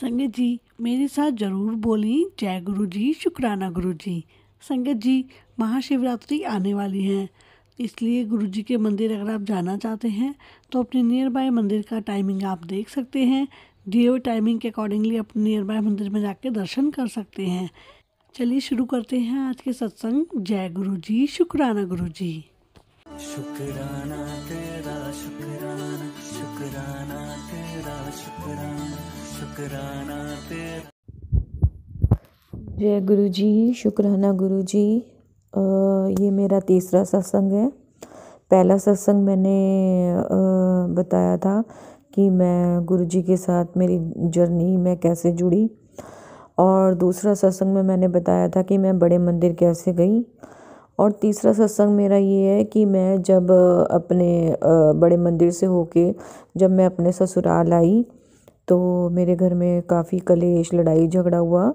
संगत जी मेरे साथ ज़रूर बोलें जय गुरु जी शुक्राना गुरु जी संगत जी महाशिवरात्रि आने वाली है इसलिए गुरु जी के मंदिर अगर आप जाना चाहते हैं तो अपने नियर बाय मंदिर का टाइमिंग आप देख सकते हैं दिए हुए टाइमिंग के अकॉर्डिंगली अपने नियर बाय मंदिर में जाके दर्शन कर सकते हैं चलिए शुरू करते हैं आज के सत्संग जय गुरु जी शुक्राना गुरु जी शुक्राना तेरा शुक्राना शुक्राना तेरा शुक्राना शुक्राना तेरा जय गुरु जी शुक्राना गुरु जी आ, ये मेरा तीसरा सत्संग है पहला सत्संग मैंने आ, बताया था कि मैं गुरु जी के साथ मेरी जर्नी में कैसे जुड़ी और दूसरा सत्संग में मैंने बताया था कि मैं बड़े मंदिर कैसे गई और तीसरा सत्संग मेरा ये है कि मैं जब अपने बड़े मंदिर से होके जब मैं अपने ससुराल आई तो मेरे घर में काफ़ी कलेश लड़ाई झगड़ा हुआ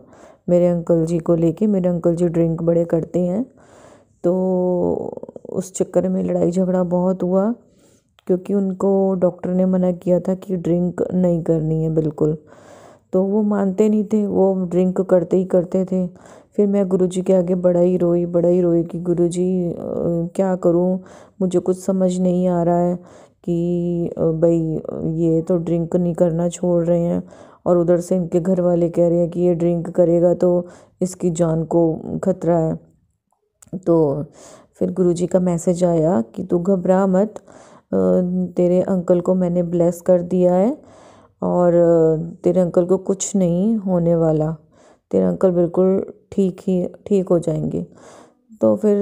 मेरे अंकल जी को लेके मेरे अंकल जी ड्रिंक बड़े करते हैं तो उस चक्कर में लड़ाई झगड़ा बहुत हुआ क्योंकि उनको डॉक्टर ने मना किया था कि ड्रिंक नहीं करनी है बिल्कुल तो वो मानते नहीं थे वो ड्रिंक करते ही करते थे फिर मैं गुरुजी के आगे बड़ा ही रोई बड़ा ही रोई कि गुरुजी क्या करूं मुझे कुछ समझ नहीं आ रहा है कि भाई ये तो ड्रिंक नहीं करना छोड़ रहे हैं और उधर से इनके घर वाले कह रहे हैं कि ये ड्रिंक करेगा तो इसकी जान को खतरा है तो फिर गुरुजी का मैसेज आया कि तू घबरा मत तेरे अंकल को मैंने ब्लेस कर दिया है और तेरे अंकल को कुछ नहीं होने वाला तेरे अंकल बिल्कुल ठीक ही ठीक हो जाएंगे तो फिर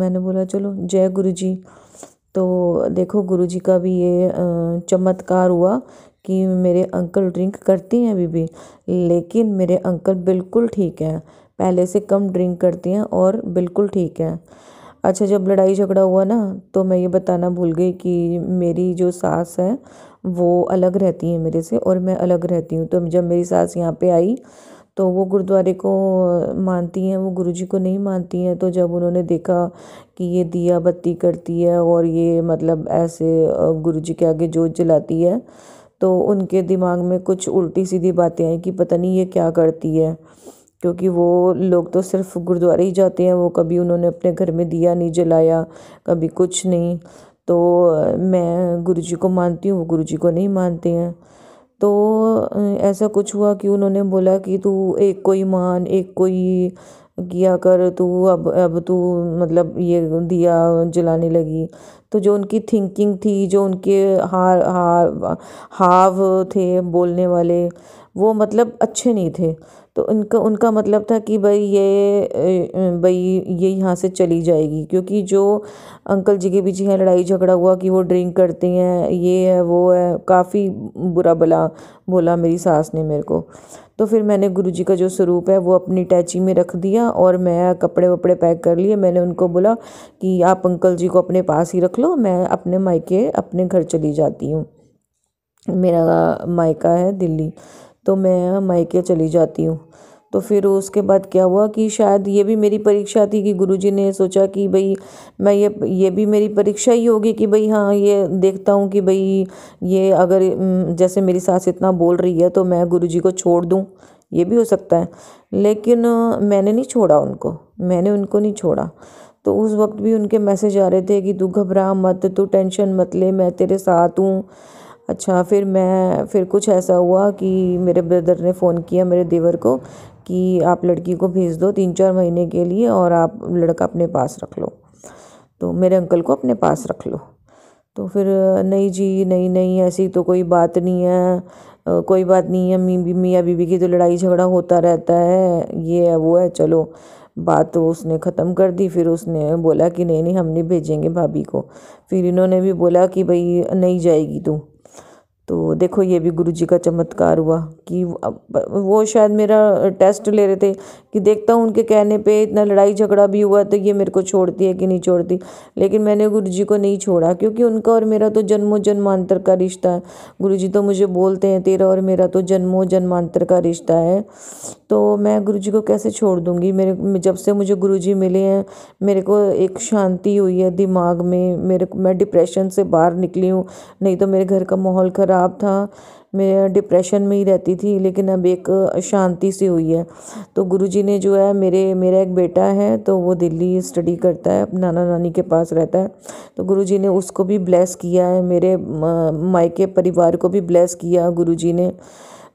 मैंने बोला चलो जय गुरुजी तो देखो गुरुजी का भी ये चमत्कार हुआ कि मेरे अंकल ड्रिंक करती हैं अभी भी लेकिन मेरे अंकल बिल्कुल ठीक हैं पहले से कम ड्रिंक करती हैं और बिल्कुल ठीक हैं अच्छा जब लड़ाई झगड़ा हुआ ना तो मैं ये बताना भूल गई कि मेरी जो सास है वो अलग रहती है मेरे से और मैं अलग रहती हूँ तो जब मेरी सास यहाँ पे आई तो वो गुरुद्वारे को मानती हैं वो गुरु जी को नहीं मानती हैं तो जब उन्होंने देखा कि ये दिया बत्ती करती है और ये मतलब ऐसे गुरु जी के आगे जोत जलाती है तो उनके दिमाग में कुछ उल्टी सीधी बातें आई कि पता नहीं ये क्या करती है क्योंकि वो लोग तो सिर्फ गुरुद्वारे ही जाते हैं वो कभी उन्होंने अपने घर में दिया नहीं जलाया कभी कुछ नहीं तो मैं गुरु जी को मानती हूँ वो गुरु जी को नहीं मानते हैं तो ऐसा कुछ हुआ कि उन्होंने बोला कि तू एक कोई मान एक कोई किया कर तू अब अब तू मतलब ये दिया जलाने लगी तो जो उनकी थिंकिंग थी जो उनके हार हार हाव थे बोलने वाले वो मतलब अच्छे नहीं थे तो उनका उनका मतलब था कि भाई ये भाई ये यहाँ से चली जाएगी क्योंकि जो अंकल जी के पीछे यहाँ लड़ाई झगड़ा हुआ कि वो ड्रिंक करती हैं ये है वो है काफ़ी बुरा भला बोला मेरी सास ने मेरे को तो फिर मैंने गुरु जी का जो स्वरूप है वो अपनी टैची में रख दिया और मैं कपड़े वपड़े पैक कर लिए मैंने उनको बोला कि आप अंकल जी को अपने पास ही रख लो मैं अपने मायके अपने घर चली जाती हूँ मेरा मायका है दिल्ली तो मैं मायके चली जाती हूँ तो फिर उसके बाद क्या हुआ कि शायद ये भी मेरी परीक्षा थी कि गुरुजी ने सोचा कि भाई मैं ये ये भी मेरी परीक्षा ही होगी कि भाई हाँ ये देखता हूँ कि भाई ये अगर जैसे मेरी सास इतना बोल रही है तो मैं गुरुजी को छोड़ दूँ ये भी हो सकता है लेकिन मैंने नहीं छोड़ा उनको मैंने उनको नहीं छोड़ा तो उस वक्त भी उनके मैसेज आ रहे थे कि तू घबरा मत तू टेंशन मत ले मैं तेरे साथ हूँ अच्छा फिर मैं फिर कुछ ऐसा हुआ कि मेरे ब्रदर ने फ़ोन किया मेरे देवर को कि आप लड़की को भेज दो तीन चार महीने के लिए और आप लड़का अपने पास रख लो तो मेरे अंकल को अपने पास रख लो तो फिर नहीं जी नहीं नहीं ऐसी तो कोई बात नहीं है कोई बात नहीं है मी मियाँ बीबी की तो लड़ाई झगड़ा होता रहता है ये है वो है चलो बात तो उसने ख़त्म कर दी फिर उसने बोला कि नहीं नहीं हम नहीं भेजेंगे भाभी को फिर इन्होंने भी बोला कि भाई नहीं जाएगी तू तो देखो ये भी गुरुजी का चमत्कार हुआ कि वो शायद मेरा टेस्ट ले रहे थे कि देखता हूँ उनके कहने पे इतना लड़ाई झगड़ा भी हुआ तो ये मेरे को छोड़ती है कि नहीं छोड़ती लेकिन मैंने गुरुजी को नहीं छोड़ा क्योंकि उनका और मेरा तो जन्मो जन्मांतर का रिश्ता है गुरु तो मुझे बोलते हैं तेरा और मेरा तो जन्मो जन्मांतर का रिश्ता है तो मैं गुरु को कैसे छोड़ दूँगी मेरे जब से मुझे गुरु मिले हैं मेरे को एक शांति हुई है दिमाग में मेरे मैं डिप्रेशन से बाहर निकली हूँ नहीं तो मेरे घर का माहौल ख़राब ख़राब था मैं डिप्रेशन में ही रहती थी लेकिन अब एक शांति सी हुई है तो गुरुजी ने जो है मेरे मेरा एक बेटा है तो वो दिल्ली स्टडी करता है नाना नानी के पास रहता है तो गुरुजी ने उसको भी ब्लेस किया है मेरे मायके परिवार को भी ब्लेस किया गुरु ने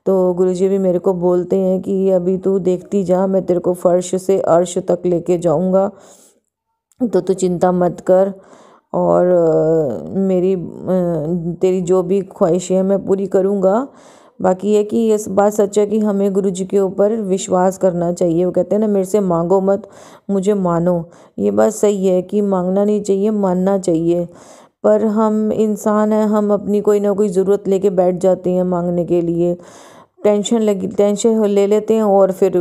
तो गुरुजी भी मेरे को बोलते हैं कि अभी तू देखती जा मैं तेरे को फ़र्श से अर्श तक लेके जाऊँगा तो तू चिंता मत कर और मेरी तेरी जो भी ख्वाहिशें हैं मैं पूरी करूँगा बाकी ये कि ये बात सच है कि हमें गुरु जी के ऊपर विश्वास करना चाहिए वो कहते हैं ना मेरे से मांगो मत मुझे मानो ये बात सही है कि मांगना नहीं चाहिए मानना चाहिए पर हम इंसान हैं हम अपनी कोई ना कोई ज़रूरत लेके बैठ जाते हैं मांगने के लिए टेंशन लगी टेंशन ले लेते हैं और फिर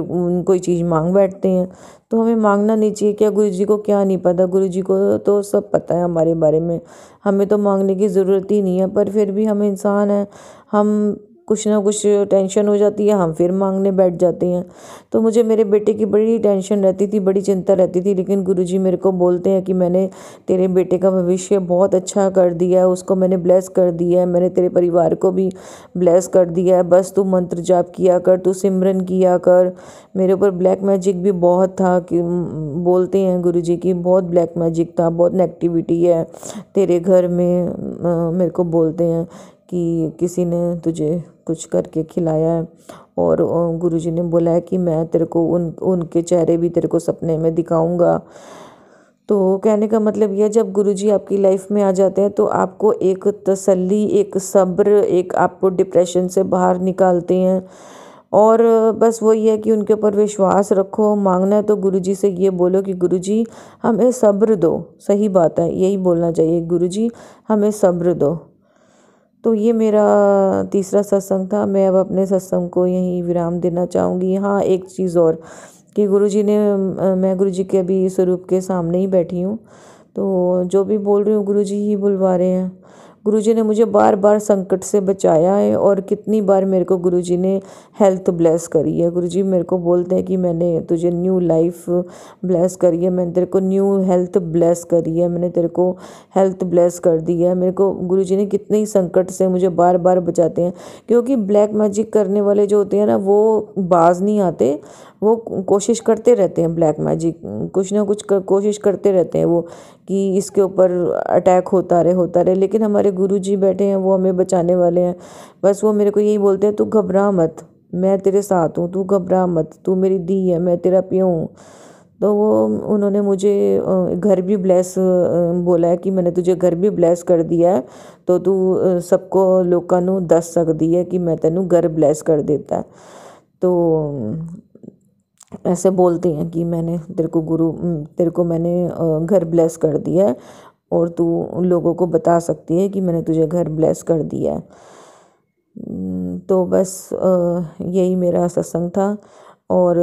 कोई चीज़ मांग बैठते हैं तो हमें मांगना नहीं चाहिए क्या गुरु जी को क्या नहीं पता गुरु जी को तो सब पता है हमारे बारे में हमें तो मांगने की ज़रूरत ही नहीं है पर फिर भी हम इंसान हैं हम कुछ ना कुछ टेंशन हो जाती है हम फिर मांगने बैठ जाते हैं तो मुझे मेरे बेटे की बड़ी टेंशन रहती थी बड़ी चिंता रहती थी लेकिन गुरुजी मेरे को बोलते हैं कि मैंने तेरे बेटे का भविष्य बहुत अच्छा कर दिया है उसको मैंने ब्लेस कर दिया है मैंने तेरे परिवार को भी ब्लेस कर दिया है बस तू मंत्र जाप किया कर तू सिमरन किया कर मेरे ऊपर ब्लैक मैजिक भी बहुत था कि बोलते हैं गुरु जी की बहुत ब्लैक मैजिक था बहुत नेगेटिविटी है तेरे घर में मेरे को बोलते हैं कि किसी ने तुझे कुछ करके खिलाया है और गुरुजी ने बोला है कि मैं तेरे को उन उनके चेहरे भी तेरे को सपने में दिखाऊंगा तो कहने का मतलब यह जब गुरुजी आपकी लाइफ में आ जाते हैं तो आपको एक तसल्ली एक सब्र एक आपको डिप्रेशन से बाहर निकालते हैं और बस वही है कि उनके ऊपर विश्वास रखो मांगना है तो गुरुजी से ये बोलो कि गुरुजी हमें सब्र दो सही बात है यही बोलना चाहिए गुरुजी हमें सब्र दो तो ये मेरा तीसरा सत्संग था मैं अब अपने सत्संग को यहीं विराम देना चाहूँगी हाँ एक चीज़ और कि गुरु जी ने मैं गुरु जी के अभी स्वरूप के सामने ही बैठी हूँ तो जो भी बोल रही हूँ गुरु जी ही बुलवा रहे हैं गुरुजी ने मुझे बार बार संकट से बचाया है और कितनी बार मेरे को गुरुजी ने हेल्थ ब्लेस करी है गुरुजी मेरे को बोलते हैं कि मैंने तुझे न्यू लाइफ ब्लेस करी है मैंने तेरे को न्यू हेल्थ ब्लेस करी है मैंने तेरे को हेल्थ ब्लेस कर दी है मेरे को गुरु ने कितने ही संकट से मुझे बार बार बचाते हैं क्योंकि ब्लैक मैजिक करने वाले जो होते हैं ना वो बाज नहीं आते वो कोशिश करते रहते हैं ब्लैक मैजिक कुछ ना कुछ कर, कोशिश करते रहते हैं वो कि इसके ऊपर अटैक होता रहे होता रहे लेकिन हमारे गुरु जी बैठे हैं वो हमें बचाने वाले हैं बस वो मेरे को यही बोलते हैं तू घबरा मत मैं तेरे साथ हूँ तू घबरा मत तू मेरी दी है मैं तेरा प्यो हूँ तो वो उन्होंने मुझे घर भी ब्लेस बोला है कि मैंने तुझे घर भी ब्लेस कर दिया है तो तू सबको लोगों दस सकती है कि मैं तेनों घर ब्लेस कर देता तो ऐसे बोलते हैं कि मैंने तेरे को गुरु तेरे को मैंने घर ब्लेस कर दिया है और तू लोगों को बता सकती है कि मैंने तुझे घर ब्लेस कर दिया है तो बस यही मेरा सत्संग था और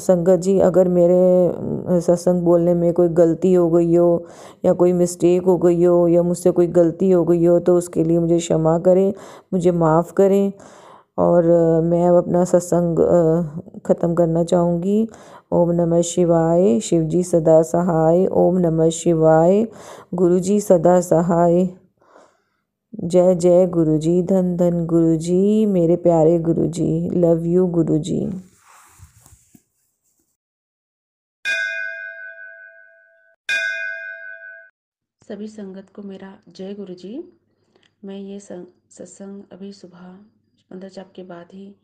संगत जी अगर मेरे सत्संग बोलने में कोई गलती हो गई हो या कोई मिस्टेक हो गई हो या मुझसे कोई गलती हो गई हो तो उसके लिए मुझे क्षमा करें मुझे माफ़ करें और मैं अब अपना सत्संग ख़त्म करना चाहूँगी ओम नमः शिवाय शिव जी सदा सहाय ओम नमः शिवाय गुरु जी सदा सहाय जय जय गुरु जी धन धन गुरु जी मेरे प्यारे गुरु जी लव यू गुरु जी सभी संगत को मेरा जय गुरु जी मैं ये सत्संग अभी सुबह मंत्र मतलब जाप के बाद ही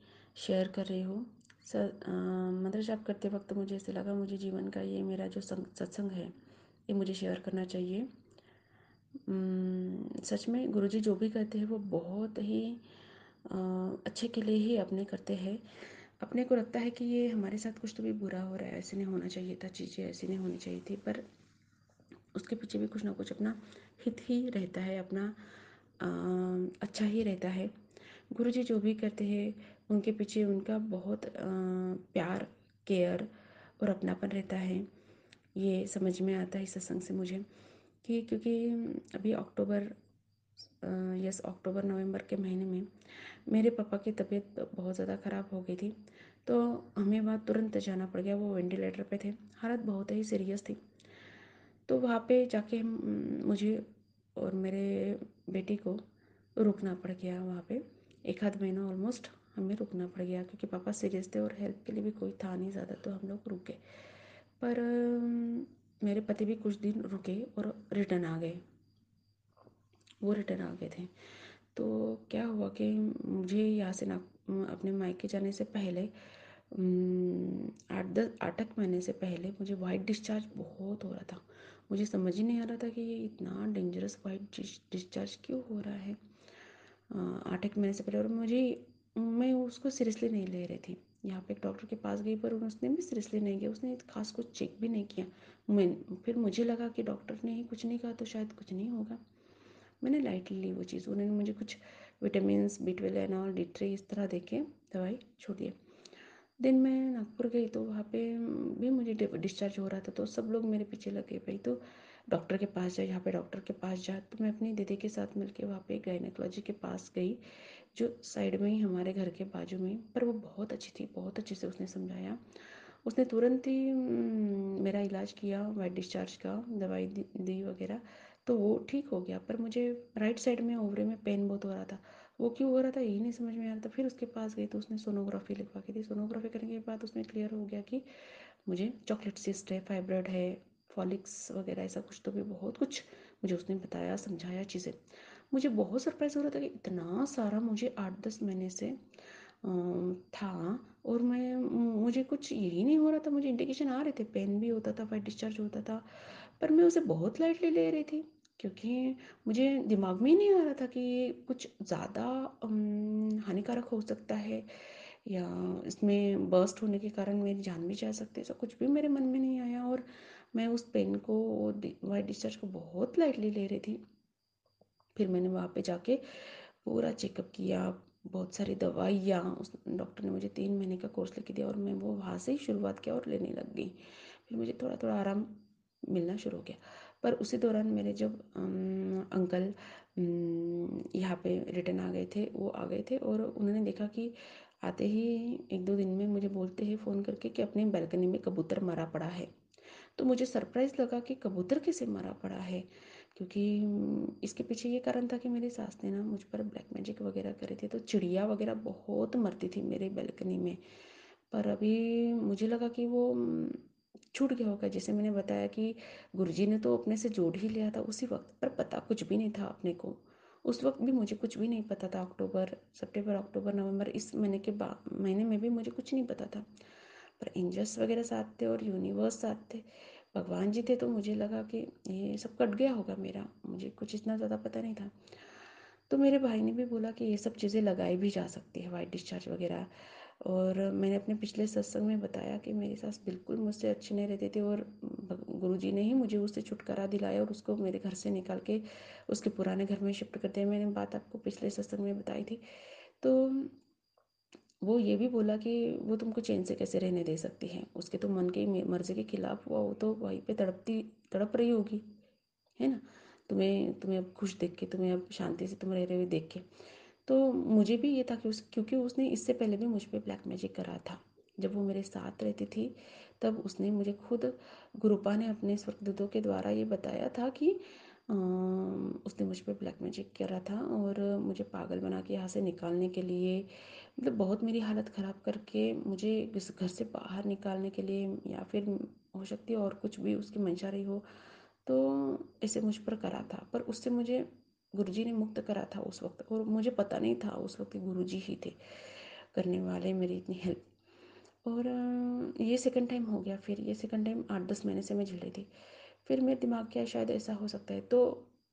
शेयर कर रही हूँ सर मंत्र मतलब जाप करते वक्त मुझे ऐसे लगा मुझे जीवन का ये मेरा जो संग सत्संग है ये मुझे शेयर करना चाहिए सच में गुरुजी जो भी करते हैं वो बहुत ही अच्छे के लिए ही अपने करते हैं अपने को लगता है कि ये हमारे साथ कुछ तो भी बुरा हो रहा है ऐसे नहीं होना चाहिए था चीज़ें ऐसी नहीं होनी चाहिए थी पर उसके पीछे भी कुछ ना कुछ अपना हित ही रहता है अपना आ, अच्छा ही रहता है गुरु जी जो भी करते हैं उनके पीछे उनका बहुत प्यार केयर और अपनापन रहता है ये समझ में आता है इस सत्संग से मुझे कि क्योंकि अभी अक्टूबर यस अक्टूबर नवंबर के महीने में मेरे पापा की तबीयत बहुत ज़्यादा ख़राब हो गई थी तो हमें वहाँ तुरंत जाना पड़ गया वो वेंटिलेटर पे थे हालत बहुत ही सीरियस थी तो वहाँ पे जाके मुझे और मेरे बेटी को रुकना पड़ गया वहाँ पे एक आध महीना ऑलमोस्ट हमें रुकना पड़ गया क्योंकि पापा सीरियस थे और हेल्प के लिए भी कोई था नहीं ज़्यादा तो हम लोग रुके पर मेरे पति भी कुछ दिन रुके और रिटर्न आ गए वो रिटर्न आ गए थे तो क्या हुआ कि मुझे यहाँ से ना अपने मायके जाने से पहले आठ दस आठ आठ महीने से पहले मुझे वाइट डिस्चार्ज बहुत हो रहा था मुझे समझ ही नहीं आ रहा था कि ये इतना डेंजरस वाइट डिस्चार्ज क्यों हो रहा है आठ एक महीने से पहले और मुझे मैं उसको सीरियसली नहीं ले रही थी यहाँ पे एक डॉक्टर के पास गई पर उसने भी सीरियसली नहीं किया उसने खास कुछ चेक भी नहीं किया मैं फिर मुझे लगा कि डॉक्टर ने ही कुछ नहीं कहा तो शायद कुछ नहीं होगा मैंने लाइटली ली वो चीज़ उन्होंने मुझे कुछ vitamin B twelve and all D three इस तरह दे के दवाई छोड़ दिया दिन मैं नागपुर गई तो वहाँ पे भी मुझे डिस्चार्ज हो रहा था तो सब लोग मेरे पीछे लग गए भाई तो डॉक्टर के पास जाए यहाँ पे डॉक्टर के पास जाए तो मैं अपनी दीदी के साथ मिलके वहाँ पे गायनेकोलॉजी के पास गई जो साइड में ही हमारे घर के बाजू में पर वो बहुत अच्छी थी बहुत अच्छे से उसने समझाया उसने तुरंत ही मेरा इलाज किया वाइट डिस्चार्ज का दवाई दी वगैरह तो वो ठीक हो गया पर मुझे राइट साइड में ओवरे में पेन बहुत हो रहा था वो क्यों हो रहा था यही नहीं समझ में आ रहा था फिर उसके पास गई तो उसने सोनोग्राफी लिखवा के दी सोनोग्राफी करने के बाद उसमें क्लियर हो गया कि मुझे चॉकलेट सिस्ट है फाइब्रेड है फॉलिक्स वगैरह ऐसा कुछ तो भी बहुत कुछ मुझे उसने बताया समझाया चीज़ें मुझे बहुत सरप्राइज़ हो रहा था कि इतना सारा मुझे आठ दस महीने से था और मैं मुझे कुछ यही नहीं हो रहा था मुझे इंडिकेशन आ रहे थे पेन भी होता था फाइट डिस्चार्ज होता था पर मैं उसे बहुत लाइटली ले रही थी क्योंकि मुझे दिमाग में ही नहीं आ रहा था कि ये कुछ ज़्यादा हानिकारक हो सकता है या इसमें बर्स्ट होने के कारण मेरी जान भी जा सकती है ऐसा कुछ भी मेरे मन में नहीं आया और मैं उस पेन को वाइट डिस्चार्ज को बहुत लाइटली ले रही थी फिर मैंने वहाँ पे जाके पूरा चेकअप किया बहुत सारी दवाइयाँ उस डॉक्टर ने मुझे तीन महीने का कोर्स लिख दिया और मैं वो वहाँ से ही शुरुआत किया और लेने लग गई फिर मुझे थोड़ा थोड़ा आराम मिलना शुरू हो गया पर उसी दौरान मेरे जब अंकल यहाँ पे रिटर्न आ गए थे वो आ गए थे और उन्होंने देखा कि आते ही एक दो दिन में मुझे बोलते हैं फ़ोन करके कि अपने बैल्कनी में कबूतर मरा पड़ा है तो मुझे सरप्राइज़ लगा कि कबूतर कैसे मरा पड़ा है क्योंकि इसके पीछे ये कारण था कि मेरी सास ने ना मुझ पर ब्लैक मैजिक वगैरह करे थे तो चिड़िया वगैरह बहुत मरती थी मेरे बैलकनी में पर अभी मुझे लगा कि वो छूट गया होगा जैसे मैंने बताया कि गुरुजी ने तो अपने से जोड़ ही लिया था उसी वक्त पर पता कुछ भी नहीं था अपने को उस वक्त भी मुझे कुछ भी नहीं पता था अक्टूबर सितंबर अक्टूबर नवंबर इस महीने के बाद महीने में भी मुझे कुछ नहीं पता था पर एंजल्स वगैरह साथ थे और यूनिवर्स साथ थे भगवान जी थे तो मुझे लगा कि ये सब कट गया होगा मेरा मुझे कुछ इतना ज़्यादा पता नहीं था तो मेरे भाई ने भी बोला कि ये सब चीज़ें लगाई भी जा सकती है वाइट डिस्चार्ज वगैरह और मैंने अपने पिछले सत्संग में बताया कि मेरी सास बिल्कुल मुझसे अच्छी नहीं रहते थे और गुरु जी ने ही मुझे उससे छुटकारा दिलाया और उसको मेरे घर से निकाल के उसके पुराने घर में शिफ्ट कर दिया मैंने बात आपको पिछले सत्संग में बताई थी तो वो ये भी बोला कि वो तुमको चैन से कैसे रहने दे सकती है उसके तो मन के मर्जी के खिलाफ हुआ वो तो वहीं पे तड़पती तड़प रही होगी है ना तुम्हें तुम्हें अब खुश देख के तुम्हें अब शांति से तुम रह रहे हुए देख के तो मुझे भी ये था कि उस क्योंकि उसने इससे पहले भी मुझ पर ब्लैक मैजिक करा था जब वो मेरे साथ रहती थी तब उसने मुझे खुद गुरुपा ने अपने स्वर्गदूतों के द्वारा ये बताया था कि उसने मुझ पर ब्लैक मैजिक करा था और मुझे पागल बना के यहाँ से निकालने के लिए मतलब बहुत मेरी हालत ख़राब करके मुझे इस घर से बाहर निकालने के लिए या फिर हो सकती है और कुछ भी उसकी मंशा रही हो तो ऐसे मुझ पर करा था पर उससे मुझे गुरुजी ने मुक्त करा था उस वक्त और मुझे पता नहीं था उस वक्त गुरुजी ही थे करने वाले मेरी इतनी हेल्प और ये सेकंड टाइम हो गया फिर ये सेकंड टाइम आठ दस महीने से मैं रही थी फिर मेरे दिमाग क्या शायद ऐसा हो सकता है तो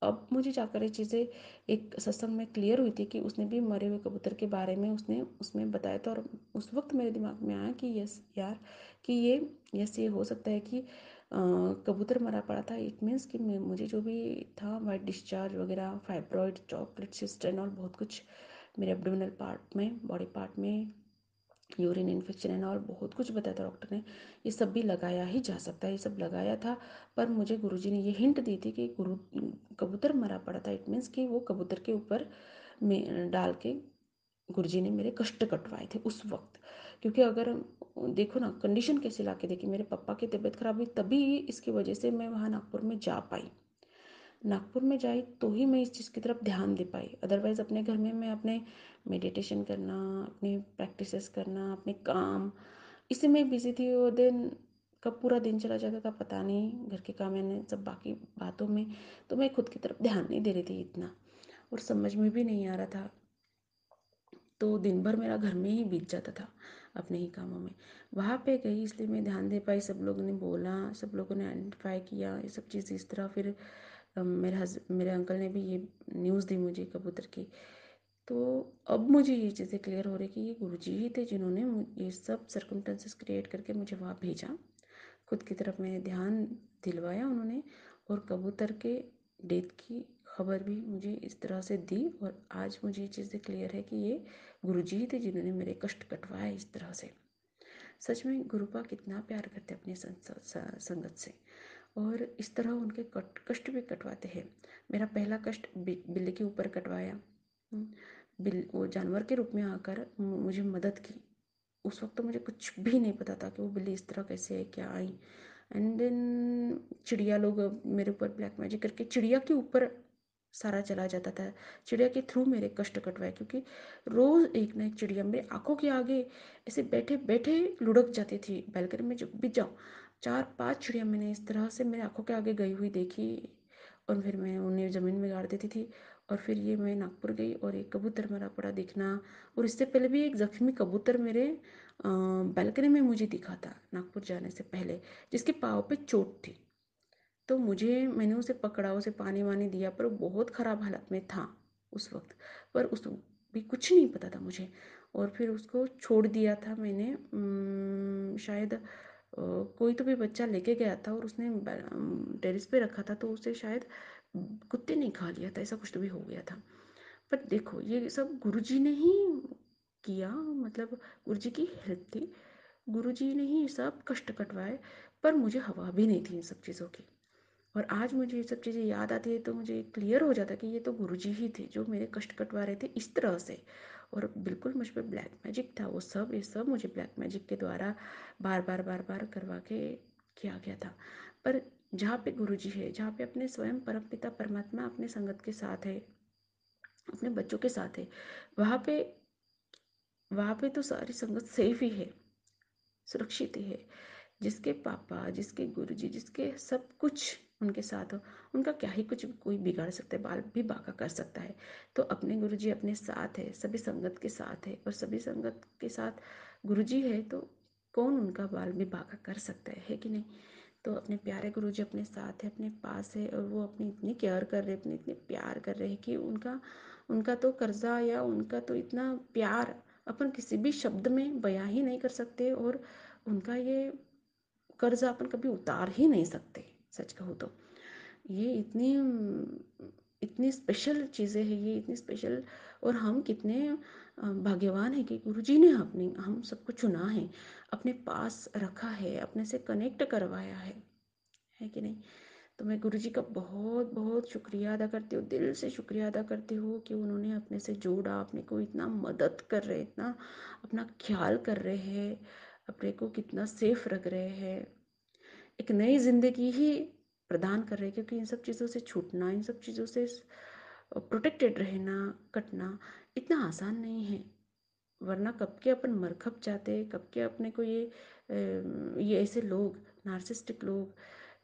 अब मुझे जाकर ये चीज़ें एक सत्संग में क्लियर हुई थी कि उसने भी मरे हुए कबूतर के बारे में उसने उसमें बताया था और उस वक्त मेरे दिमाग में आया कि यस यार कि ये यस ये हो सकता है कि कबूतर मरा पड़ा था इट मीन्स कि मुझे जो भी था वाइट डिस्चार्ज वगैरह फाइब्रॉइड चॉकलेट सिस्टन और बहुत कुछ मेरे एबडोमिनल पार्ट में बॉडी पार्ट में यूरिन इन्फेक्शन एंड और बहुत कुछ बताया था डॉक्टर ने ये सब भी लगाया ही जा सकता है ये सब लगाया था पर मुझे गुरुजी ने ये हिंट दी थी कि गुरु कबूतर मरा पड़ा था इट मीन्स कि वो कबूतर के ऊपर में डाल के गुरुजी ने मेरे कष्ट कटवाए थे उस वक्त क्योंकि अगर देखो ना कंडीशन कैसे ला के देखी मेरे पापा की तबीयत खराब हुई तभी इसकी वजह से मैं वहाँ नागपुर में जा पाई नागपुर में जाई तो ही मैं इस चीज़ की तरफ ध्यान दे पाई अदरवाइज़ अपने घर में मैं अपने मेडिटेशन करना अपने प्रैक्टिसेस करना अपने काम इससे मैं बिज़ी थी वो दिन कब पूरा दिन चला जाता था पता नहीं घर के काम यानी सब बाकी बातों में तो मैं खुद की तरफ ध्यान नहीं दे रही थी इतना और समझ में भी नहीं आ रहा था तो दिन भर मेरा घर में ही बीत जाता था अपने ही कामों में वहाँ पे गई इसलिए मैं ध्यान दे पाई सब लोगों ने बोला सब लोगों ने आइडेंटिफाई किया ये सब चीज़ इस तरह फिर मेरे हज मेरे अंकल ने भी ये न्यूज़ दी मुझे कबूतर की तो अब मुझे ये चीज़ें क्लियर हो रही कि ये गुरु जी ही थे जिन्होंने ये सब सर्कमटेंसेस क्रिएट करके मुझे वहाँ भेजा खुद की तरफ मैंने ध्यान दिलवाया उन्होंने और कबूतर के डेथ की खबर भी मुझे इस तरह से दी और आज मुझे ये चीज़ें क्लियर है कि ये गुरु जी ही थे जिन्होंने मेरे कष्ट कटवाए इस तरह से सच में गुरुपा कितना प्यार करते अपनी संगत से और इस तरह उनके कट कष्ट भी कटवाते हैं मेरा पहला कष्ट बिल्ली के ऊपर कटवाया हम्म, बिल वो जानवर के रूप में आकर मुझे मदद की उस वक्त तो मुझे कुछ भी नहीं पता था कि वो बिल्ली इस तरह कैसे है क्या आई एंड देन चिड़िया लोग मेरे ऊपर ब्लैक मैजिक करके चिड़िया के ऊपर सारा चला जाता था चिड़िया के थ्रू मेरे कष्ट कटवाए क्योंकि रोज़ एक ना एक चिड़िया मेरे आंखों के आगे ऐसे बैठे बैठे लुढ़क जाती थी बैलकनी में जब भी जाऊँ चार पांच चिड़िया मैंने इस तरह से मेरे आँखों के आगे गई हुई देखी और फिर मैं उन्हें ज़मीन में गाड़ देती थी और फिर ये मैं नागपुर गई और एक कबूतर मरा पड़ा देखना और इससे पहले भी एक ज़ख्मी कबूतर मेरे बैलकनी में मुझे दिखा था नागपुर जाने से पहले जिसके पाँव पे चोट थी तो मुझे मैंने उसे पकड़ा उसे पानी वानी दिया पर बहुत ख़राब हालत में था उस वक्त पर उस भी कुछ नहीं पता था मुझे और फिर उसको छोड़ दिया था मैंने शायद कोई तो भी बच्चा लेके गया था और उसने टेरिस पे रखा था तो उसे शायद कुत्ते ने खा लिया था ऐसा कुछ तो भी हो गया था पर देखो ये सब गुरुजी ने ही किया मतलब गुरुजी की हेल्प थी गुरुजी ने ही सब कष्ट कटवाए पर मुझे हवा भी नहीं थी इन सब चीज़ों की और आज मुझे ये सब चीज़ें याद आती है तो मुझे क्लियर हो जाता कि ये तो गुरुजी ही थे जो मेरे कष्ट कटवा रहे थे इस तरह से और बिल्कुल मुझ पर ब्लैक मैजिक था वो सब ये सब मुझे ब्लैक मैजिक के द्वारा बार बार बार बार करवा के किया गया था पर जहाँ पे गुरुजी है जहाँ पे अपने स्वयं परम पिता परमात्मा अपने संगत के साथ है अपने बच्चों के साथ है वहाँ पे वहाँ पे तो सारी संगत सेफ ही है सुरक्षित ही है जिसके पापा जिसके गुरुजी जिसके सब कुछ उनके साथ हो उनका क्या ही कुछ कोई बिगाड़ सकता है बाल भी बाका कर सकता है तो अपने गुरु जी अपने साथ है सभी संगत के साथ है और सभी संगत के साथ गुरु जी है तो कौन उनका बाल भी बाका कर सकता है, है कि नहीं तो अपने प्यारे गुरु जी अपने साथ है अपने पास है और वो अपनी इतनी केयर कर रहे अपने इतने प्यार कर रहे हैं कि उनका उनका तो कर्जा या उनका तो इतना प्यार अपन किसी भी शब्द में बया ही नहीं कर सकते और उनका ये कर्जा अपन कभी उतार ही नहीं सकते सच कहूँ तो ये इतनी इतनी स्पेशल चीज़ें हैं ये इतनी स्पेशल और हम कितने भाग्यवान हैं कि गुरुजी ने अपने हम सबको चुना है अपने पास रखा है अपने से कनेक्ट करवाया है है कि नहीं तो मैं गुरुजी का बहुत बहुत शुक्रिया अदा करती हूँ दिल से शुक्रिया अदा करती हूँ कि उन्होंने अपने से जोड़ा अपने को इतना मदद कर रहे इतना अपना ख्याल कर रहे हैं अपने को कितना सेफ रख रहे हैं एक नई ज़िंदगी ही प्रदान कर रहे हैं क्योंकि इन सब चीज़ों से छूटना इन सब चीज़ों से प्रोटेक्टेड रहना कटना इतना आसान नहीं है वरना कब के अपन मर खप जाते कब के अपने को ये ये ऐसे लोग नार्सिस्टिक लोग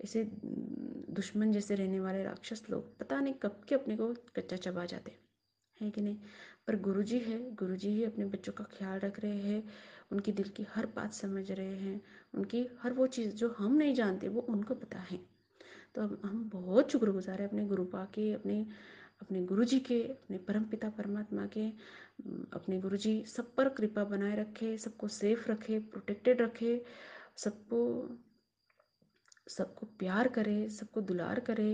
ऐसे दुश्मन जैसे रहने वाले राक्षस लोग पता नहीं कब के अपने को कच्चा चबा जाते हैं कि नहीं पर गुरुजी है गुरुजी ही अपने बच्चों का ख्याल रख रहे हैं उनकी दिल की हर बात समझ रहे हैं उनकी हर वो चीज़ जो हम नहीं जानते वो उनको पता है तो हम बहुत शुक्रगुजार हैं अपने गुरु पा के अपने अपने गुरु जी के अपने परम पिता परमात्मा के अपने गुरु जी सब पर कृपा बनाए रखे सबको सेफ रखे प्रोटेक्टेड रखे सबको सबको प्यार करे सबको दुलार करे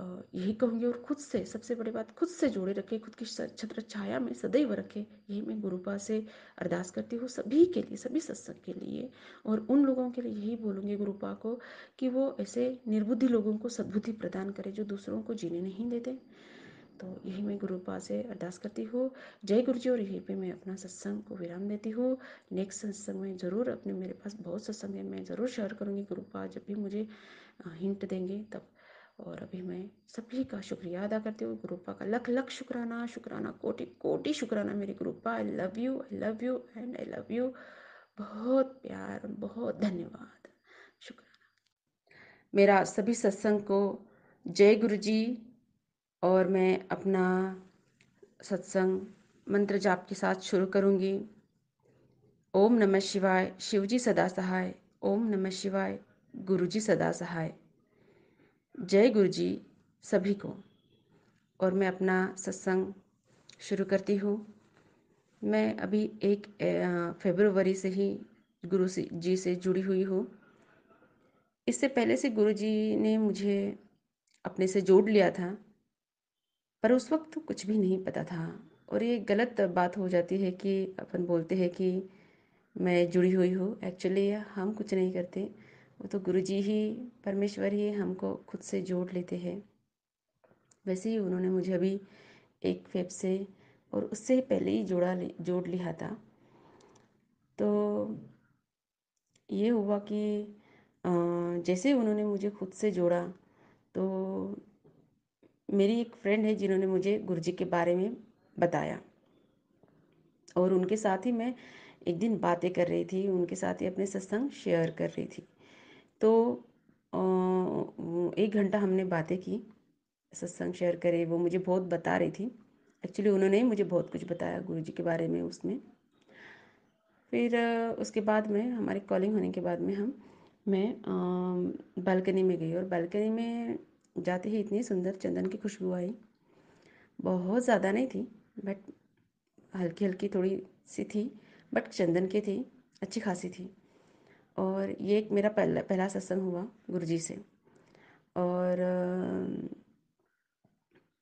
यही कहूँगी और खुद से सबसे बड़ी बात खुद से जोड़े रखें खुद की छत्र छाया में सदैव रखें यही मैं गुरुपा से अरदास करती हूँ सभी के लिए सभी सत्संग के लिए और उन लोगों के लिए यही बोलूँगी गुरुपा को कि वो ऐसे निर्बुद्धि लोगों को सद्बुद्धि प्रदान करें जो दूसरों को जीने नहीं देते तो यही मैं गुरुपा से अरदास करती हूँ जय गुरु जी और यहीं पर मैं अपना सत्संग को विराम देती हूँ नेक्स्ट सत्संग में ज़रूर अपने मेरे पास बहुत सत्संग है मैं ज़रूर शेयर करूँगी गुरुपा जब भी मुझे हिंट देंगे तब और अभी मैं सभी का शुक्रिया अदा करती हूँ ग्रुपा का लख लख शुक्राना शुक्राना कोटि कोटि शुक्राना मेरी ग्रुपा I love you I love you and I love you बहुत प्यार बहुत धन्यवाद शुक्राना मेरा सभी सत्संग को जय गुरु जी और मैं अपना सत्संग मंत्र जाप के साथ शुरू करूँगी ओम नमः शिवाय शिवजी सदा सहाय ओम नमः शिवाय गुरुजी सदा सहाय जय गुरु जी सभी को और मैं अपना सत्संग शुरू करती हूँ मैं अभी एक फेबरवरी से ही गुरु जी से जुड़ी हुई हूँ इससे पहले से गुरु जी ने मुझे अपने से जोड़ लिया था पर उस वक्त कुछ भी नहीं पता था और ये गलत बात हो जाती है कि अपन बोलते हैं कि मैं जुड़ी हुई हूँ एक्चुअली हम कुछ नहीं करते वो तो गुरु जी ही परमेश्वर ही हमको खुद से जोड़ लेते हैं वैसे ही उन्होंने मुझे अभी एक फेप से और उससे पहले ही जोड़ा जोड़ लिया था तो ये हुआ कि जैसे उन्होंने मुझे खुद से जोड़ा तो मेरी एक फ्रेंड है जिन्होंने मुझे गुरु जी के बारे में बताया और उनके साथ ही मैं एक दिन बातें कर रही थी उनके साथ ही अपने सत्संग शेयर कर रही थी तो एक घंटा हमने बातें की सत्संग शेयर करे वो मुझे बहुत बता रही थी एक्चुअली उन्होंने ही मुझे बहुत कुछ बताया गुरु जी के बारे में उसमें फिर उसके बाद में हमारी कॉलिंग होने के बाद में हम मैं बालकनी में गई और बालकनी में जाते ही इतनी सुंदर चंदन की खुशबू आई बहुत ज़्यादा नहीं थी बट हल्की हल्की थोड़ी सी थी बट चंदन की थी अच्छी खासी थी और ये एक मेरा पहला पहला सत्संग हुआ गुरु जी से और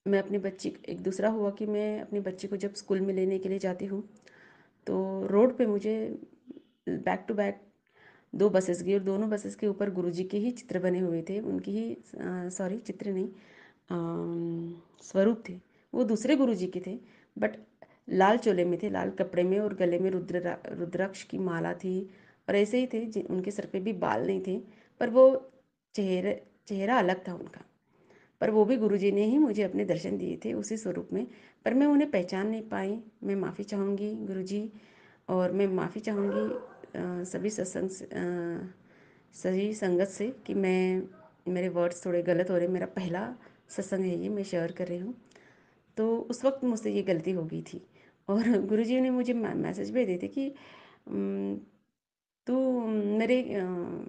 मैं अपनी बच्ची एक दूसरा हुआ कि मैं अपनी बच्ची को जब स्कूल में लेने के लिए जाती हूँ तो रोड पे मुझे बैक टू बैक दो बसेस गई और दोनों बसेस के ऊपर गुरु जी के ही चित्र बने हुए थे उनकी ही सॉरी चित्र नहीं स्वरूप थे वो दूसरे गुरु जी के थे बट लाल चोले में थे लाल कपड़े में और गले में रुद्र रुद्राक्ष की माला थी और ऐसे ही थे उनके सर पे भी बाल नहीं थे पर वो चेहरे चेहरा अलग था उनका पर वो भी गुरुजी ने ही मुझे अपने दर्शन दिए थे उसी स्वरूप में पर मैं उन्हें पहचान नहीं पाई मैं माफ़ी चाहूँगी गुरु और मैं माफ़ी चाहूँगी सभी सत्संग सही संगत से कि मैं मेरे वर्ड्स थोड़े गलत हो रहे मेरा पहला सत्संग है ये मैं शेयर कर रही हूँ तो उस वक्त मुझसे ये गलती हो गई थी और गुरुजी ने मुझे मैसेज भेजे थे कि तो मेरे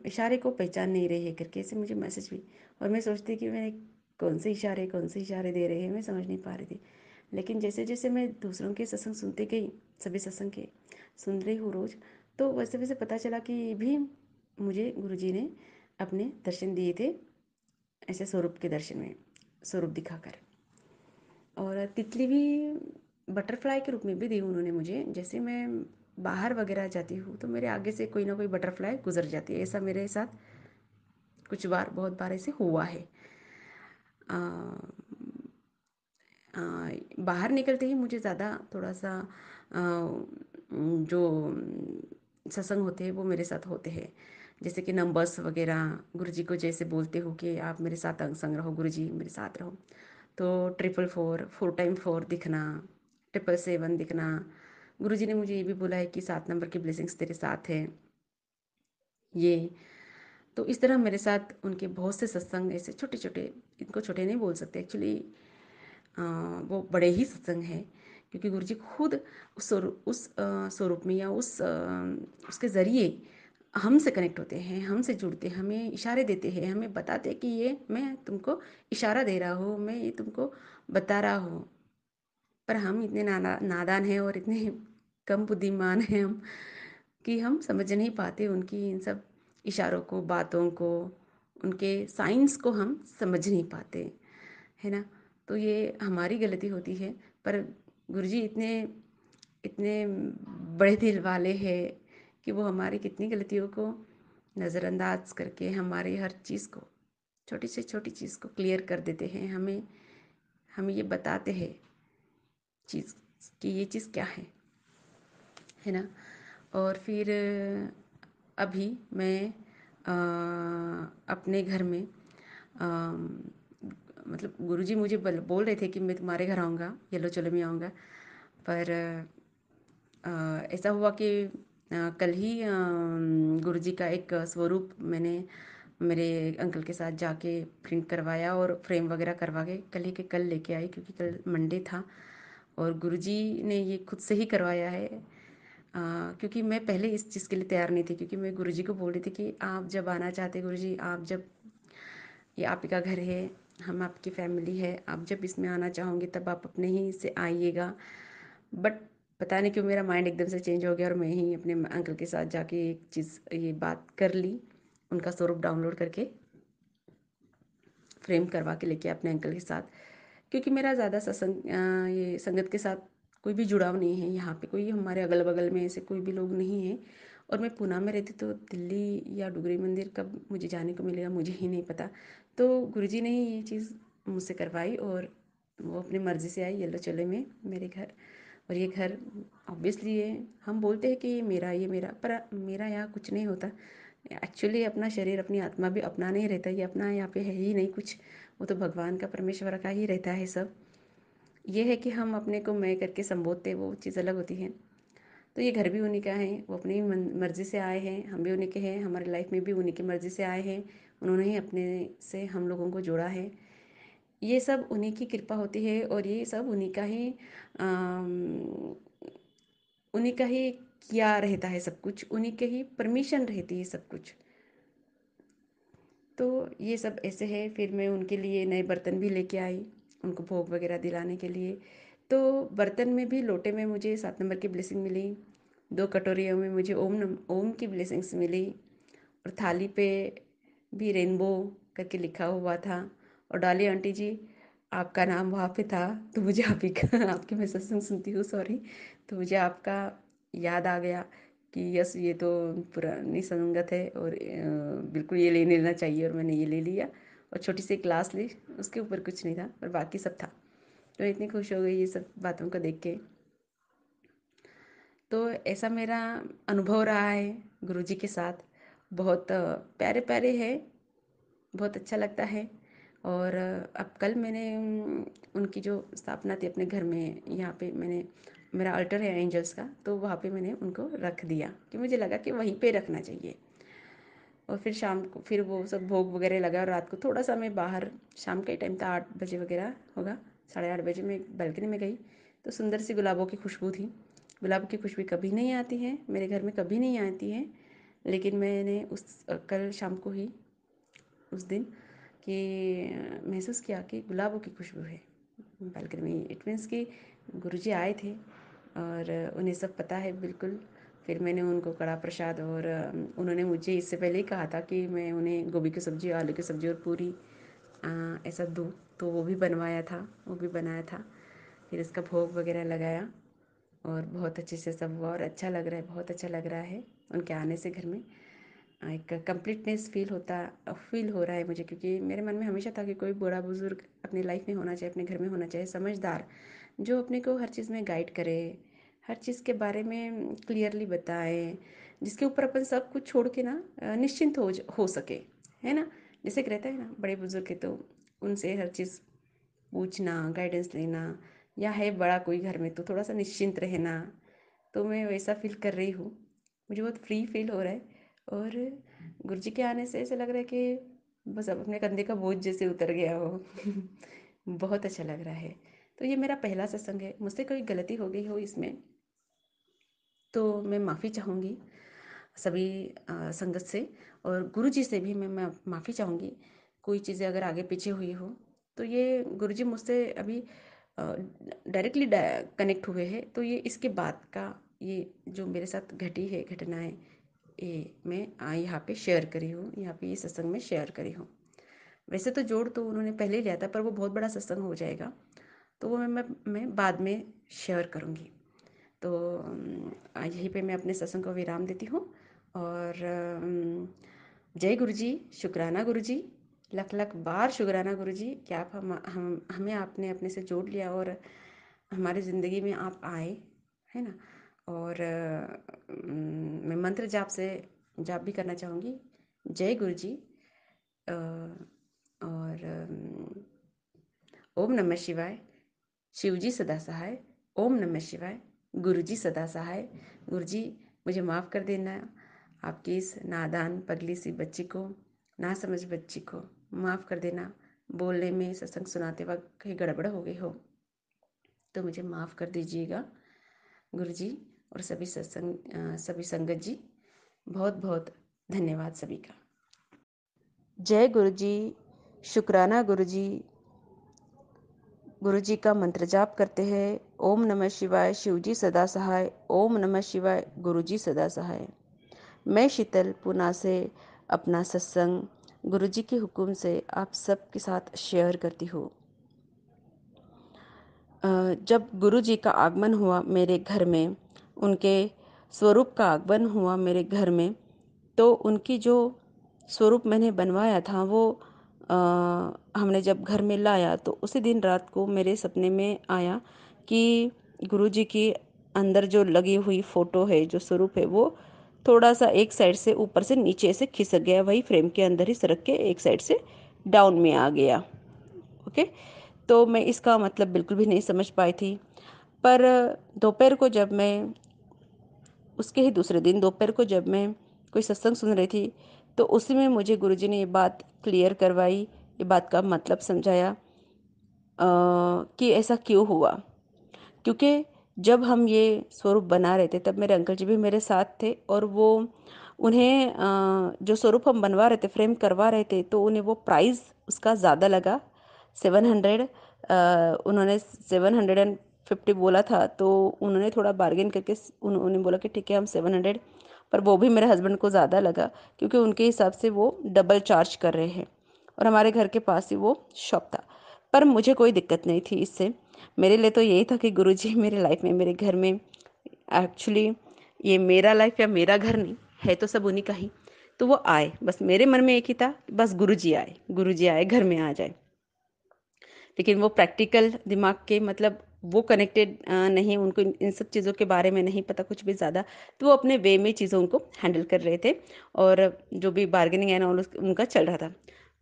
इशारे को पहचान नहीं रही है करके ऐसे मुझे मैसेज भी और मैं सोचती कि मैंने कौन से इशारे कौन से इशारे दे रहे हैं मैं समझ नहीं पा रही थी लेकिन जैसे जैसे मैं दूसरों के सत्संग सुनते गई सभी सत्संग के सुन रही हूँ रोज़ तो वैसे वैसे पता चला कि भी मुझे जी ने अपने दर्शन दिए थे ऐसे स्वरूप के दर्शन में स्वरूप दिखाकर और तितली भी बटरफ्लाई के रूप में भी दी उन्होंने मुझे जैसे मैं बाहर वगैरह जाती हूँ तो मेरे आगे से कोई ना कोई बटरफ्लाई गुजर जाती है ऐसा मेरे साथ कुछ बार बहुत बार ऐसे हुआ है आ, आ, बाहर निकलते ही मुझे ज़्यादा थोड़ा सा आ, जो सत्संग होते हैं वो मेरे साथ होते हैं जैसे कि नंबर्स वगैरह गुरु जी को जैसे बोलते हो कि आप मेरे साथ अंग संग रहो गुरु जी मेरे साथ रहो तो triple four four time four दिखना ट्रिपल सेवन दिखना जी ने मुझे ये भी बोला है कि सात नंबर की ब्लेसिंग्स तेरे साथ हैं ये तो इस तरह मेरे साथ उनके बहुत से सत्संग ऐसे छोटे छोटे इनको छोटे नहीं बोल सकते एक्चुअली वो बड़े ही सत्संग हैं क्योंकि गुरु जी खुद उस स्वरूप उस स्वरूप में या उस आ, उसके ज़रिए हमसे कनेक्ट होते हैं हमसे जुड़ते हैं हमें इशारे देते हैं हमें बताते हैं कि ये मैं तुमको इशारा दे रहा हूँ मैं ये तुमको बता रहा हूँ पर हम इतने नादा नादान हैं और इतने कम बुद्धिमान हैं हम कि हम समझ नहीं पाते उनकी इन सब इशारों को बातों को उनके साइंस को हम समझ नहीं पाते है ना तो ये हमारी गलती होती है पर गुरु जी इतने इतने बड़े दिल वाले हैं कि वो हमारी कितनी गलतियों को नज़रअंदाज करके हमारी हर चीज़ को छोटी से छोटी चीज़ को क्लियर कर देते हैं हमें हमें ये बताते हैं चीज़ कि ये चीज़ क्या है है ना और फिर अभी मैं आ, अपने घर में आ, मतलब गुरुजी मुझे बल, बोल रहे थे कि मैं तुम्हारे घर आऊँगा येलो चलो में आऊँगा पर ऐसा हुआ कि कल ही गुरुजी का एक स्वरूप मैंने मेरे अंकल के साथ जाके प्रिंट करवाया और फ्रेम वगैरह करवा के कल ही के कल लेके आई क्योंकि कल मंडे था और गुरुजी ने ये खुद से ही करवाया है क्योंकि मैं पहले इस चीज़ के लिए तैयार नहीं थी क्योंकि मैं गुरुजी को बोल रही थी कि आप जब आना चाहते जी आप जब ये आपका घर है हम आपकी फैमिली है आप जब इसमें आना चाहोगे तब आप अपने ही से आइएगा बट पता नहीं क्यों मेरा माइंड एकदम से चेंज हो गया और मैं ही अपने अंकल के साथ जाके एक चीज़ ये बात कर ली उनका स्वरूप डाउनलोड करके फ्रेम करवा के लेके अपने अंकल के साथ क्योंकि मेरा ज़्यादा सत्संग ये संगत के साथ कोई भी जुड़ाव नहीं है यहाँ पे कोई हमारे अगल बगल में ऐसे कोई भी लोग नहीं है और मैं पुणे में रहती तो दिल्ली या डुगरी मंदिर कब मुझे जाने को मिलेगा मुझे ही नहीं पता तो जी ने ही ये चीज़ मुझसे करवाई और वो अपनी मर्ज़ी से आई येलो चले में मेरे घर और ये घर ऑब्वियसली ये हम बोलते हैं कि ये मेरा ये मेरा पर मेरा यहाँ कुछ नहीं होता एक्चुअली अपना शरीर अपनी आत्मा भी अपना नहीं रहता ये अपना यहाँ पे है ही नहीं कुछ वो तो भगवान का परमेश्वर का ही रहता है सब ये है कि हम अपने को मैं करके संबोधते वो चीज़ अलग होती है तो ये घर भी उन्हीं का है वो अपनी मर्ज़ी से आए हैं हम भी उन्हीं के हैं हमारे लाइफ में भी उन्हीं की मर्ज़ी से आए हैं उन्होंने ही अपने से हम लोगों को जोड़ा है ये सब उन्हीं की कृपा होती है और ये सब उन्हीं का ही उन्हीं का ही किया रहता है सब कुछ उन्हीं के ही परमिशन रहती है सब कुछ तो ये सब ऐसे है फिर मैं उनके लिए नए बर्तन भी लेके आई उनको भोग वगैरह दिलाने के लिए तो बर्तन में भी लोटे में मुझे सात नंबर की ब्लेसिंग मिली दो कटोरियों में मुझे ओम नम ओम की ब्लेसिंग्स मिली और थाली पे भी रेनबो करके लिखा हुआ था और डाली आंटी जी आपका नाम वहाँ पे था तो मुझे आप ही आपकी मैं सत्संग सुनती हूँ सॉरी तो मुझे आपका याद आ गया कि यस ये तो पुरानी संगत है और बिल्कुल ये ले लेना चाहिए और मैंने ये ले लिया और छोटी सी क्लास ली उसके ऊपर कुछ नहीं था और बाकी सब था तो इतनी खुश हो गई ये सब बातों को देख के तो ऐसा मेरा अनुभव रहा है गुरु के साथ बहुत प्यारे प्यारे है बहुत अच्छा लगता है और अब कल मैंने उनकी जो स्थापना थी अपने घर में यहाँ पे मैंने मेरा अल्टर है एंजल्स का तो वहाँ पे मैंने उनको रख दिया कि मुझे लगा कि वहीं पे रखना चाहिए और फिर शाम को फिर वो सब भोग वगैरह लगा और रात को थोड़ा सा मैं बाहर शाम का ही टाइम था आठ बजे वगैरह होगा साढ़े आठ बजे मैं बालकनी में गई तो सुंदर सी गुलाबों की खुशबू थी गुलाब की खुशबू कभी नहीं आती है मेरे घर में कभी नहीं आती है लेकिन मैंने उस कल शाम को ही उस दिन कि महसूस किया कि गुलाबों की खुशबू है बालकनी में इट मीन्स कि जी आए थे और उन्हें सब पता है बिल्कुल फिर मैंने उनको कड़ा प्रसाद और उन्होंने मुझे इससे पहले ही कहा था कि मैं उन्हें गोभी की सब्ज़ी आलू की सब्ज़ी और पूरी ऐसा दूँ तो वो भी बनवाया था वो भी बनाया था फिर इसका भोग वगैरह लगाया और बहुत अच्छे से सब हुआ और अच्छा लग रहा है बहुत अच्छा लग रहा है उनके आने से घर में एक कम्प्लीटनेस फील होता फील हो रहा है मुझे क्योंकि मेरे मन में हमेशा था कि कोई बूढ़ा बुजुर्ग अपनी लाइफ में होना चाहिए अपने घर में होना चाहिए समझदार जो अपने को हर चीज़ में गाइड करे हर चीज़ के बारे में क्लियरली बताए जिसके ऊपर अपन सब कुछ छोड़ के ना निश्चिंत हो हो सके है ना जैसे रहता है ना बड़े बुजुर्ग के तो उनसे हर चीज़ पूछना गाइडेंस लेना या है बड़ा कोई घर में तो थोड़ा सा निश्चिंत रहना तो मैं वैसा फील कर रही हूँ मुझे बहुत फ्री फील हो रहा है और गुरु जी के आने से ऐसा लग रहा है कि बस अब अपने कंधे का बोझ जैसे उतर गया हो बहुत अच्छा लग रहा है तो ये मेरा पहला सत्संग है मुझसे कोई गलती हो गई हो इसमें तो मैं माफ़ी चाहूँगी सभी संगत से और गुरु जी से भी मैं माफ़ी चाहूँगी कोई चीज़ें अगर आगे पीछे हुई हो तो ये गुरु जी मुझसे अभी डायरेक्टली कनेक्ट हुए हैं तो ये इसके बाद का ये जो मेरे साथ घटी है घटनाएं ये मैं यहाँ पे शेयर करी हूँ यहाँ पे ये सत्संग में शेयर करी हूँ वैसे तो जोड़ तो उन्होंने पहले लिया था पर वो बहुत बड़ा सत्संग हो जाएगा तो वो मैं मैं, मैं बाद में शेयर करूँगी तो यहीं पे मैं अपने सत्संग को विराम देती हूँ और जय गुरु जी शुक्राना गुरु जी लख लख बार शुक्राना गुरु जी कि आप हम, हम हमें आपने अपने से जोड़ लिया और हमारी ज़िंदगी में आप आए है ना और मैं मंत्र जाप से जाप भी करना चाहूँगी जय गुरु जी और ओम नमः शिवाय शिवजी सदा सहाय ओम नमः शिवाय गुरु जी सदा सहाय जी मुझे माफ़ कर देना आपके इस नादान पगली सी बच्ची को ना समझ बच्ची को माफ़ कर देना बोलने में सत्संग सुनाते वक्त कहीं गड़बड़ हो गई हो तो मुझे माफ़ कर दीजिएगा गुरु जी और सभी सत्संग सभी संगत जी बहुत बहुत धन्यवाद सभी का जय गुरु जी शुक्राना गुरु जी गुरु जी का मंत्र जाप करते हैं ओम नमः शिवाय शिव जी सदा सहाय ओम नमः शिवाय गुरु जी सदा सहाय मैं शीतल पुना से अपना सत्संग गुरु जी के हुक्म से आप सबके साथ शेयर करती हूँ जब गुरु जी का आगमन हुआ मेरे घर में उनके स्वरूप का आगमन हुआ मेरे घर में तो उनकी जो स्वरूप मैंने बनवाया था वो हमने जब घर में लाया तो उसी दिन रात को मेरे सपने में आया कि गुरु जी की अंदर जो लगी हुई फोटो है जो स्वरूप है वो थोड़ा सा एक साइड से ऊपर से नीचे से खिसक गया वही फ्रेम के अंदर ही सरक के एक साइड से डाउन में आ गया ओके तो मैं इसका मतलब बिल्कुल भी नहीं समझ पाई थी पर दोपहर को जब मैं उसके ही दूसरे दिन दोपहर को जब मैं कोई सत्संग सुन रही थी तो उसी में मुझे गुरु ने ये बात क्लियर करवाई ये बात का मतलब समझाया कि ऐसा क्यों हुआ क्योंकि जब हम ये स्वरूप बना रहे थे तब मेरे अंकल जी भी मेरे साथ थे और वो उन्हें आ, जो स्वरूप हम बनवा रहे थे फ्रेम करवा रहे थे तो उन्हें वो प्राइस उसका ज़्यादा लगा सेवन हंड्रेड उन्होंने सेवन हंड्रेड एंड फिफ्टी बोला था तो उन्होंने थोड़ा बार्गेन करके उन्होंने बोला कि ठीक है हम सेवन हंड्रेड पर वो भी मेरे हस्बैंड को ज़्यादा लगा क्योंकि उनके हिसाब से वो डबल चार्ज कर रहे हैं और हमारे घर के पास ही वो शॉप था पर मुझे कोई दिक्कत नहीं थी इससे मेरे लिए तो यही था कि गुरु जी मेरे लाइफ में मेरे घर में एक्चुअली ये मेरा लाइफ या मेरा घर नहीं है तो सब उन्हीं का ही तो वो आए बस मेरे मन में एक ही था बस गुरु जी आए गुरु जी आए घर में आ जाए लेकिन वो प्रैक्टिकल दिमाग के मतलब वो कनेक्टेड नहीं उनको इन सब चीज़ों के बारे में नहीं पता कुछ भी ज़्यादा तो वो अपने वे में चीज़ों को हैंडल कर रहे थे और जो भी बार्गेनिंग एंड ऑल उनका चल रहा था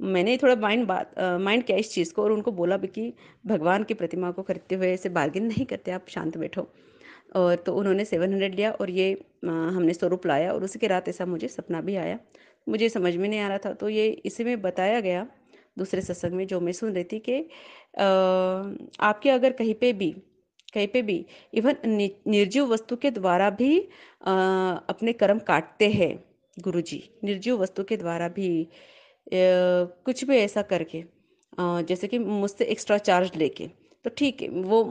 मैंने थोड़ा माइंड बात माइंड किया इस चीज़ को और उनको बोला भी कि भगवान की प्रतिमा को खरीदते हुए ऐसे बार्गेन नहीं करते आप शांत बैठो और तो उन्होंने सेवन हंड्रेड लिया और ये आ, हमने स्वरूप लाया और उसी के रात ऐसा मुझे सपना भी आया मुझे समझ में नहीं आ रहा था तो ये इसी में बताया गया दूसरे सत्संग में जो मैं सुन रही थी कि आपके अगर कहीं पे भी कहीं पे भी इवन निर्जीव वस्तु के द्वारा भी आ, अपने कर्म काटते हैं गुरुजी निर्जीव वस्तु के द्वारा भी आ, कुछ भी ऐसा करके आ, जैसे कि मुझसे एक्स्ट्रा चार्ज लेके तो ठीक है वो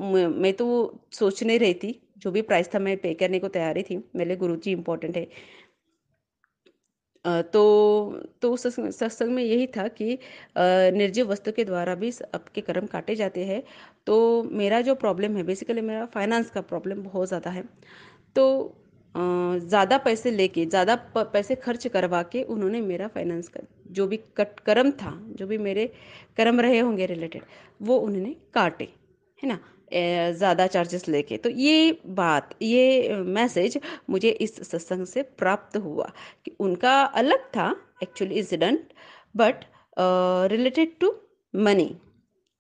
मैं तो सोच नहीं रही थी जो भी प्राइस था मैं पे करने को तैयारी थी मेरे लिए गुरु जी इम्पोर्टेंट है तो तो सत्संग में यही था कि निर्जीव वस्तु के द्वारा भी आपके कर्म काटे जाते हैं तो मेरा जो प्रॉब्लम है बेसिकली मेरा फाइनेंस का प्रॉब्लम बहुत ज़्यादा है तो ज़्यादा पैसे लेके ज़्यादा पैसे खर्च करवा के उन्होंने मेरा फाइनेंस का जो भी कट कर्म था जो भी मेरे कर्म रहे होंगे रिलेटेड वो उन्होंने काटे है ना ज़्यादा चार्जेस लेके तो ये बात ये मैसेज मुझे इस सत्संग से प्राप्त हुआ कि उनका अलग था actually incident but related to money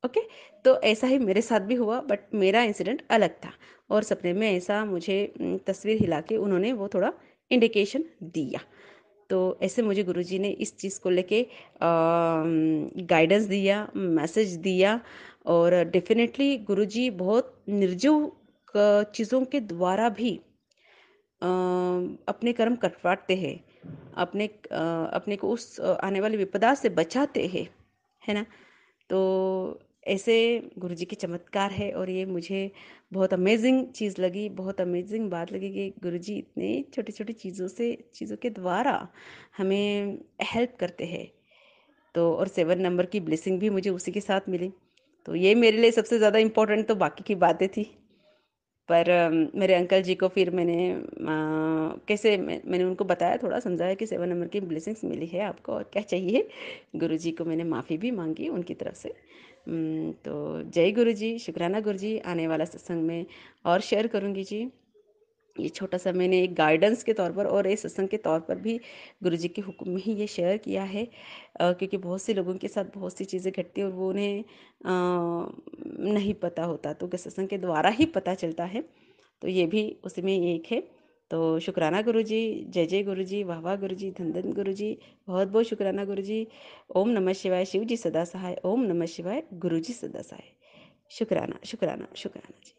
okay तो ऐसा ही मेरे साथ भी हुआ बट मेरा इंसिडेंट अलग था और सपने में ऐसा मुझे तस्वीर हिला के उन्होंने वो थोड़ा इंडिकेशन दिया तो ऐसे मुझे गुरुजी ने इस चीज़ को लेके गाइडेंस दिया मैसेज दिया और डेफिनेटली गुरुजी बहुत निर्जीव चीज़ों के द्वारा भी अपने कर्म कटवाते हैं अपने अपने को उस आने वाली विपदा से बचाते हैं है ना तो ऐसे गुरु जी के चमत्कार है और ये मुझे बहुत अमेजिंग चीज़ लगी बहुत अमेजिंग बात लगी कि गुरु जी इतने छोटी छोटे चीज़ों से चीज़ों के द्वारा हमें हेल्प करते हैं तो और सेवन नंबर की ब्लेसिंग भी मुझे उसी के साथ मिली तो ये मेरे लिए सबसे ज़्यादा इम्पोर्टेंट तो बाकी की बातें थी पर मेरे अंकल जी को फिर मैंने आ, कैसे मैं, मैंने उनको बताया थोड़ा समझाया कि सेवन नंबर की ब्लेसिंग्स मिली है आपको और क्या चाहिए गुरु जी को मैंने माफ़ी भी मांगी उनकी तरफ से तो जय गुरु जी शुक्राना गुरु जी आने वाला सत्संग में और शेयर करूँगी जी ये छोटा सा मैंने एक गाइडेंस के तौर पर और एक सत्संग के तौर पर भी गुरु जी के हुक्म में ही ये शेयर किया है आ, क्योंकि बहुत से लोगों के साथ बहुत सी चीज़ें घटती और वो उन्हें नहीं पता होता तो सत्संग के द्वारा ही पता चलता है तो ये भी उसमें एक है तो शुक्राना गुरु जी जय जय गुरु जी वाह वाह गुरु जी धन धन गुरु जी बहुत बहुत शुक्राना गुरु जी ओम नमः शिवाय शिव जी सदा सहाय ओम नमः शिवाय गुरु जी सदा सहाय शुक्राना शुक्राना शुक्राना जी